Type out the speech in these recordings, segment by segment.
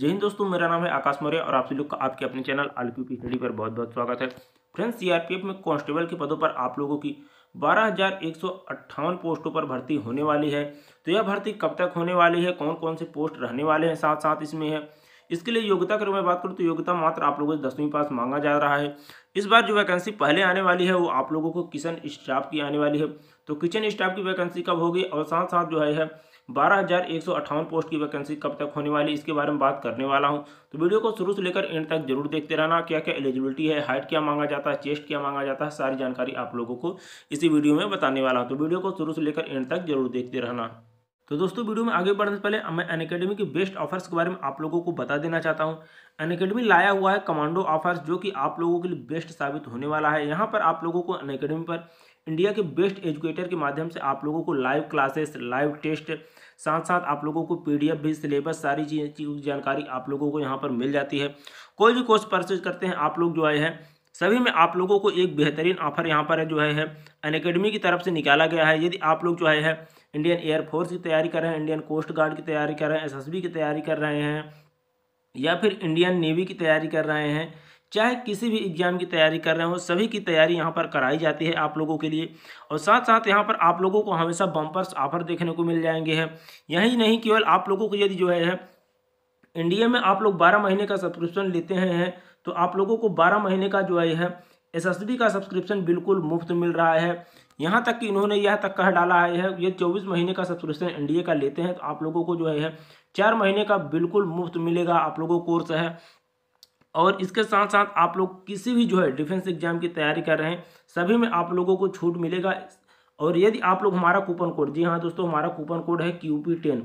जय हिंद दोस्तों मेरा नाम है आकाश मौर्य और आप सभी लोग का आपके अपने चैनल आलपी पी स्टडी पर बहुत बहुत स्वागत है फ्रेंड्स सीआरपीएफ में कांस्टेबल के पदों पर आप लोगों की बारह पोस्टों पर भर्ती होने वाली है तो यह भर्ती कब तक होने वाली है कौन कौन से पोस्ट रहने वाले हैं साथ साथ इसमें है इसके लिए योग्यता की मैं बात करूँ तो योग्यता मात्र आप लोगों से दसवीं पास मांगा जा रहा है इस बार जो वैकेंसी पहले आने वाली है वो आप लोगों को किचन स्टाफ की आने वाली है तो किचन स्टाफ की वैकेंसी कब होगी और साथ साथ जो है बारह पोस्ट की वैकेंसी कब तक होने वाली इसके बारे में बात करने वाला हूँ तो वीडियो को शुरू से लेकर एंड तक जरूर देखते रहना क्या क्या एलिजिबिलिटी है हाइट क्या मांगा जाता है चेस्ट क्या मांगा जाता है सारी जानकारी आप लोगों को इसी वीडियो में बताने वाला हूँ तो वीडियो को शुरू से लेकर एंड तक जरूर देखते रहना तो दोस्तों वीडियो में आगे बढ़ने से पहले मैं अन अकेडमी के बेस्ट ऑफर्स के बारे में आप लोगों को बता देना चाहता हूँ अन अकेडमी लाया हुआ है कमांडो ऑफर्स जो कि आप लोगों के लिए बेस्ट साबित होने वाला है यहाँ पर आप लोगों को अन अकेडमी पर इंडिया के बेस्ट एजुकेटर के माध्यम से आप लोगों को लाइव क्लासेस लाइव टेस्ट साथ साथ आप लोगों को पीडीएफ भी सिलेबस सारी चीज़ की जानकारी आप लोगों को यहाँ पर मिल जाती है कोई भी कोर्स परचेज करते हैं आप लोग जो आए हैं सभी में आप लोगों को एक बेहतरीन ऑफर यहाँ पर जो है अन अकेडमी की तरफ से निकाला गया है यदि आप लोग जो है इंडियन एयरफोर्स की तैयारी कर रहे हैं इंडियन कोस्ट गार्ड की तैयारी कर रहे हैं एस की तैयारी कर रहे हैं या फिर इंडियन नेवी की तैयारी कर रहे हैं चाहे किसी भी एग्ज़ाम की तैयारी कर रहे हो सभी की तैयारी यहाँ पर कराई जाती है आप लोगों के लिए और साथ साथ यहाँ पर आप लोगों को हमेशा बम्पर्स ऑफर देखने को मिल जाएंगे हैं यही नहीं केवल आप लोगों को यदि जो है इंडिया में आप लोग बारह महीने का सब्सक्रिप्शन लेते हैं तो आप लोगों को बारह महीने का जो है एस एस बी का सब्सक्रिप्शन बिल्कुल मुफ्त मिल रहा है यहाँ तक कि इन्होंने यह तक कह डाला है ये चौबीस महीने का सब्सक्रिप्शन एनडीए का लेते हैं तो आप लोगों को जो है चार महीने का बिल्कुल मुफ्त मिलेगा आप लोगों को कोर्स है और इसके साथ साथ आप लोग किसी भी जो है डिफेंस एग्जाम की तैयारी कर रहे हैं सभी में आप लोगों को छूट मिलेगा और यदि आप लोग हमारा कूपन कोड जी हाँ दोस्तों हमारा कूपन कोड है Q P ten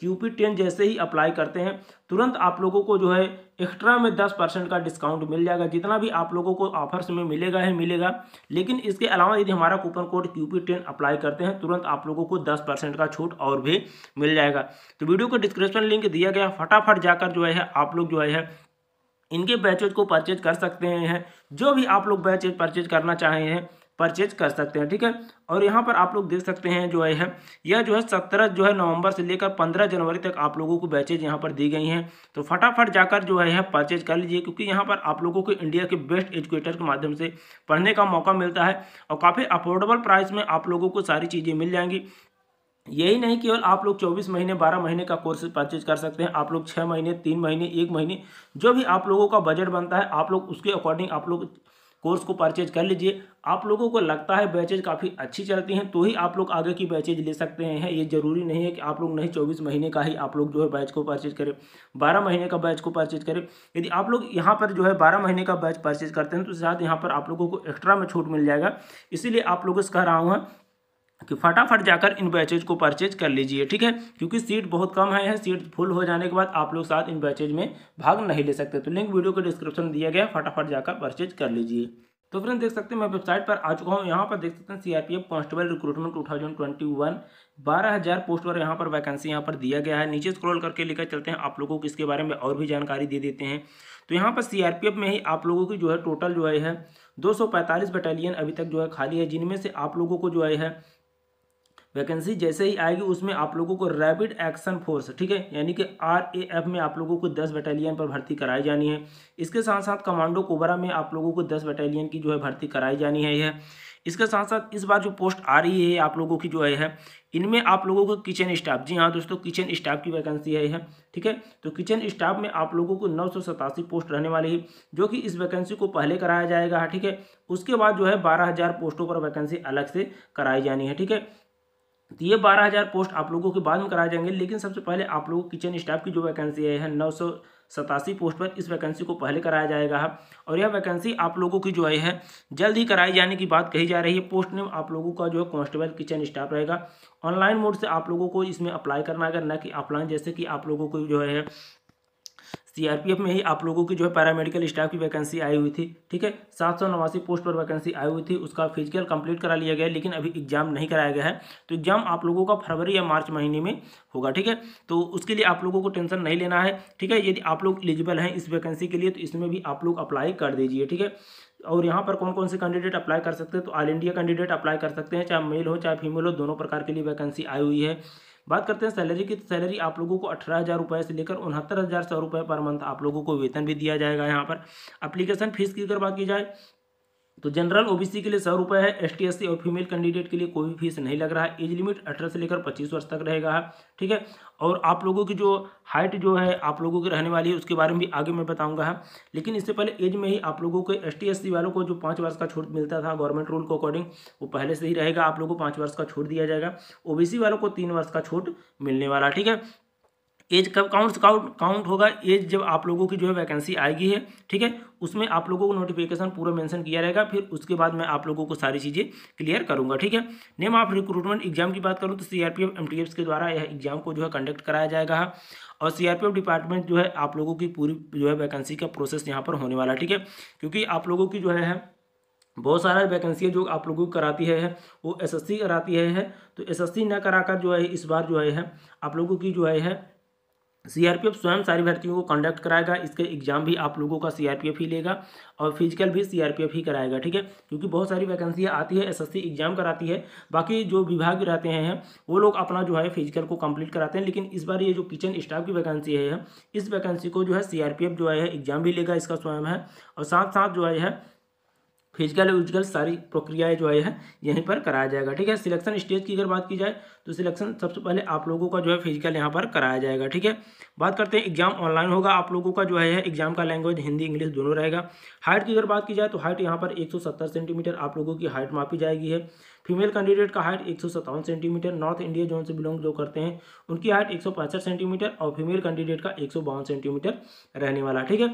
Q P ten जैसे ही अप्लाई करते हैं तुरंत आप लोगों को जो है एक्स्ट्रा में दस परसेंट का डिस्काउंट मिल जाएगा जितना भी आप लोगों को ऑफर्स में मिलेगा है मिलेगा लेकिन इसके अलावा यदि हमारा coupon code Q P ten apply करते हैं तुरंत आप लोगों को दस परसेंट का छूट और भी मिल जाएगा तो वीडियो को डिस्क्रिप्शन लिंक दिया गया फटाफट जाकर जो है आप लोग जो है इनके बैचेज को परचेज कर सकते हैं जो भी आप लोग बैचेज परचेज करना चाहें परचेज कर सकते हैं ठीक है और यहाँ पर आप लोग देख सकते हैं जो है यह जो है सत्रह जो है नवंबर से लेकर पंद्रह जनवरी तक आप लोगों को बैचेज यहाँ पर दी गई हैं तो फटाफट जाकर जो है परचेज कर लीजिए क्योंकि यहाँ पर आप लोगों को इंडिया के बेस्ट एजुकेटर के माध्यम से पढ़ने का मौका मिलता है और काफ़ी अफोर्डेबल प्राइस में आप लोगों को सारी चीज़ें मिल जाएंगी यही नहीं केवल आप लोग 24 महीने 12 महीने का कोर्स परचेज कर सकते हैं आप लोग 6 महीने 3 महीने 1 महीने जो भी आप लोगों का बजट बनता है आप लोग उसके अकॉर्डिंग आप लोग कोर्स को परचेज कर लीजिए आप लोगों को लगता है बैचेज काफ़ी अच्छी चलती हैं तो ही आप लोग आगे की बैचेज ले सकते हैं ये ज़रूरी नहीं है कि आप लोग नहीं चौबीस महीने का ही आप लोग जो है बैच को परचेज करें बारह महीने का बैच को परचेज करें यदि आप लोग यहाँ पर जो है बारह महीने का बैच परचेज करते हैं तो साथ यहाँ पर आप लोगों को एक्स्ट्रा में छूट मिल जाएगा इसीलिए आप लोगों से कह रहा हूँ कि फटाफट जाकर इन बैचेज को परचेज कर लीजिए ठीक है क्योंकि सीट बहुत कम है सीट फुल हो जाने के बाद आप लोग साथ इन बैचेज में भाग नहीं ले सकते तो लिंक वीडियो को डिस्क्रिप्शन दिया गया फटाफट जाकर परचेज कर लीजिए तो फ्रेंड देख सकते हैं मैं वेबसाइट पर आ चुका हूँ यहाँ पर देख सकते हैं सीआरपीएफ कांस्टेबल रिक्रूटमेंट 2021 हजार पोस्ट पर यहाँ पर वैकेंसी यहाँ पर दिया गया है नीचे स्क्रॉल करके लेकर चलते हैं आप लोगों को इसके बारे में और भी जानकारी दे देते हैं तो यहाँ पर सीआरपीएफ में ही आप लोगों की जो है टोटल जो है दो बटालियन अभी तक जो है खाली है जिनमें से आप लोगों को जो है वैकेंसी जैसे ही आएगी उसमें आप लोगों को रैपिड एक्शन फोर्स ठीक है यानी कि आर ए एफ में आप लोगों को दस बटालियन पर भर्ती कराई जानी है इसके साथ साथ कमांडो कोबरा में आप लोगों को दस बटालियन की जो है भर्ती कराई जानी है यह इसके साथ साथ इस बार जो पोस्ट आ रही है आप लोगों की जो है इनमें आप लोगों को किचन स्टाफ जी हाँ दोस्तों किचन स्टाफ की वैकेंसी है ठीक है तो किचन स्टाफ में आप लोगों को नौ पोस्ट रहने वाली है जो कि इस वैकेंसी को पहले कराया जाएगा ठीक है उसके बाद जो है बारह पोस्टों पर वैकेंसी अलग से कराई जानी है ठीक है तो ये बारह हज़ार पोस्ट आप लोगों के बाद में कराए जाएंगे लेकिन सबसे पहले आप लोगों किचन स्टाफ की जो वैकेंसी है नौ सौ सतासी पोस्ट पर इस वैकेंसी को पहले कराया जाएगा और यह वैकेंसी आप लोगों की जो है जल्द ही कराई जाने की बात कही जा रही है पोस्ट नेम आप लोगों का जो है कॉन्स्टेबल किचन स्टाफ रहेगा ऑनलाइन मोड से आप लोगों को इसमें अप्लाई करना अगर ना कि ऑफलाइन जैसे कि आप लोगों को जो है सीआरपीएफ में ही आप लोगों की जो है पैरामेडिकल स्टाफ की वैकेंसी आई हुई थी ठीक है सात सौ नवासी पोस्ट पर वैकेंसी आई हुई थी उसका फिजिकल कंप्लीट करा लिया गया लेकिन अभी एग्जाम नहीं कराया गया है तो एग्जाम आप लोगों का फरवरी या मार्च महीने में होगा ठीक है तो उसके लिए आप लोगों को टेंशन नहीं लेना है ठीक है यदि आप लोग एलिजिबल हैं इस वैकेंसी के लिए तो इसमें भी आप लोग अप्लाई कर दीजिए ठीक है और यहाँ पर कौन कौन से कैंडिडेट अप्लाई कर सकते हैं तो ऑल इंडिया कैंडिडेट अप्लाई कर सकते हैं चाहे मेल हो चाहे फीमेल हो दोनों प्रकार के लिए वैकेंसी आई हुई है बात करते हैं सैलरी की तो सैलरी आप लोगों को अठारह हज़ार रुपये से लेकर उनहत्तर हज़ार सौ रुपये पर मंथ आप लोगों को वेतन भी दिया जाएगा यहाँ पर अप्लीकेशन फ़ीस की अगर बात की जाए तो जनरल ओबीसी के लिए सौ रुपये है एस टी और फीमेल कैंडिडेट के लिए कोई भी फीस नहीं लग रहा है एज लिमिट अठारह से लेकर पच्चीस वर्ष तक रहेगा ठीक है और आप लोगों की जो हाइट जो है आप लोगों की रहने वाली है उसके बारे में भी आगे मैं बताऊंगा है लेकिन इससे पहले एज में ही आप लोगों को एस टी वालों को जो पाँच वर्ष का छूट मिलता था गवर्नमेंट रूल को अकॉर्डिंग वो पहले से ही रहेगा आप लोगों को पाँच वर्ष का छूट दिया जाएगा ओ वालों को तीन वर्ष का छूट मिलने वाला ठीक है एज कब काउंट काउंट काउंट होगा एज जब आप लोगों की जो है वैकेंसी आएगी है ठीक है उसमें आप लोगों को नोटिफिकेशन पूरा मेंशन किया रहेगा फिर उसके बाद मैं आप लोगों को सारी चीज़ें क्लियर करूंगा ठीक है नेम ऑफ रिक्रूटमेंट एग्जाम की बात करूँ तो सीआरपीएफ एमटीएफ के द्वारा यह एग्जाम को जो है कंडक्ट कराया जाएगा हाँ। और सी डिपार्टमेंट जो है आप लोगों की पूरी जो है वैकेंसी का प्रोसेस यहाँ पर होने वाला है ठीक है क्योंकि आप लोगों की जो है बहुत सारा वैकेंसी जो आप लोगों को कराती है वो एसएससी कराती है तो एसएससी ना कराकर जो है इस बार जो है आप लोगों की जो है सीआरपीएफ स्वयं सारी भर्तियों को कंडक्ट कराएगा इसके एग्जाम भी आप लोगों का सीआरपीएफ ही लेगा और फिजिकल भी सीआरपीएफ ही कराएगा ठीक है क्योंकि बहुत सारी वैकेंसियाँ आती है एसएससी एग्जाम कराती है बाकी जो विभाग रहते हैं वो लोग अपना जो है फिजिकल को कंप्लीट कराते हैं लेकिन इस बार ये जो किचन स्टाफ की वैकेंसी है इस वैकेंसी को जो है सी जो है एग्जाम भी लेगा इसका स्वयं है और साथ साथ जो है फिजिकल उजिकल सारी प्रक्रियाएं जो है यहीं पर कराया जाएगा ठीक है सिलेक्शन स्टेज की अगर बात की जाए तो सिलेक्शन सबसे पहले आप लोगों का जो है फिजिकल यहाँ पर कराया जाएगा ठीक है बात करते हैं एग्जाम ऑनलाइन होगा आप लोगों का जो है एग्जाम का लैंग्वेज हिंदी इंग्लिश दोनों रहेगा हाइट की अगर बात की जाए तो हाइट यहाँ पर एक सेंटीमीटर आप लोगों की हाइट मापी जाएगी है फीमेल कैंडिडेट का हाइट एक सेंटीमीटर नॉर्थ इंडिया जोन से बिलोंग जो करते हैं उनकी हाइट एक सेंटीमीटर और फीमेल कैंडिडेट का एक सेंटीमीटर रहने वाला ठीक है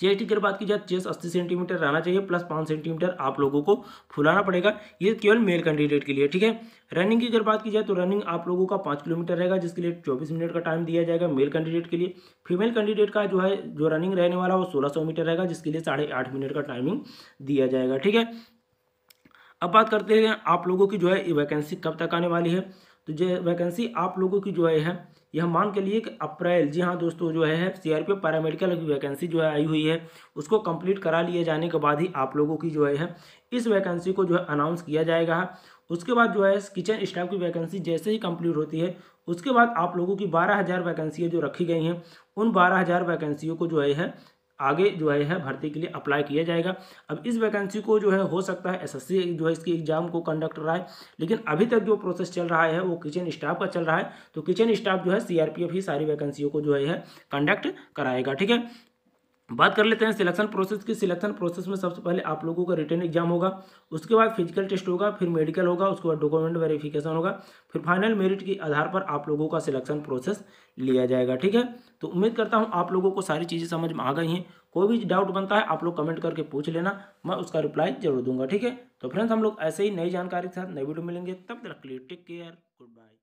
चेस्ट की अगर बात की जाए चेस्ट तो अस्सी सेंटीमीटर रहना चाहिए प्लस पाँच सेंटीमीटर आप लोगों को फुलाना पड़ेगा ये केवल मेल कैंडिडेट के लिए ठीक है रनिंग की अगर बात की जाए तो रनिंग आप लोगों का पाँच किलोमीटर रहेगा जिसके लिए चौबीस मिनट का टाइम दिया जाएगा मेल कैंडिडेट के लिए फीमेल कैंडिडेट का जो है जो रनिंग रहने वाला वो सोलह सौ मीटर रहेगा जिसके लिए साढ़े आठ मिनट का टाइमिंग दिया जाएगा ठीक है अब बात करते हैं आप लोगों की जो है वैकेंसी कब तक आने वाली है तो जो वैकेंसी आप लोगों की जो है यह मान के लिए कि अप्रैल जी हाँ दोस्तों जो है सी सीआरपीएफ पैरामेडिकल की वैकेंसी जो है आई हुई है उसको कंप्लीट करा लिए जाने के बाद ही आप लोगों की जो है इस वैकेंसी को जो है अनाउंस किया जाएगा उसके बाद जो है किचन स्टाफ की वैकेंसी जैसे ही कंप्लीट होती है उसके बाद आप लोगों की बारह हज़ार वैकेंसियाँ जो रखी गई हैं उन बारह हज़ार वैकेंसियों को जो है आगे जो है भर्ती के लिए अप्लाई किया जाएगा अब इस वैकेंसी को जो है हो सकता है एसएससी जो है इसकी एग्जाम को कंडक्ट रहा है लेकिन अभी तक जो प्रोसेस चल रहा है वो किचन स्टाफ का चल रहा है तो किचन स्टाफ जो है सीआरपीएफ ही सारी वैकेंसियों को जो है कंडक्ट कराएगा ठीक है बात कर लेते हैं सिलेक्शन प्रोसेस की सिलेक्शन प्रोसेस में सबसे पहले आप लोगों का रिटर्न एग्जाम होगा उसके बाद फिजिकल टेस्ट होगा फिर मेडिकल होगा उसके बाद डॉक्यूमेंट वेरिफिकेशन होगा फिर फाइनल मेरिट के आधार पर आप लोगों का सिलेक्शन प्रोसेस लिया जाएगा ठीक है तो उम्मीद करता हूँ आप लोगों को सारी चीज़ें समझ में आ गई हैं कोई भी डाउट बनता है आप लोग कमेंट करके पूछ लेना मैं उसका रिप्लाई जरूर दूंगा ठीक है तो फ्रेंड्स हम लोग ऐसे ही नई जानकारी के साथ नई वीडियो मिलेंगे तब तक टेक केयर गुड बाय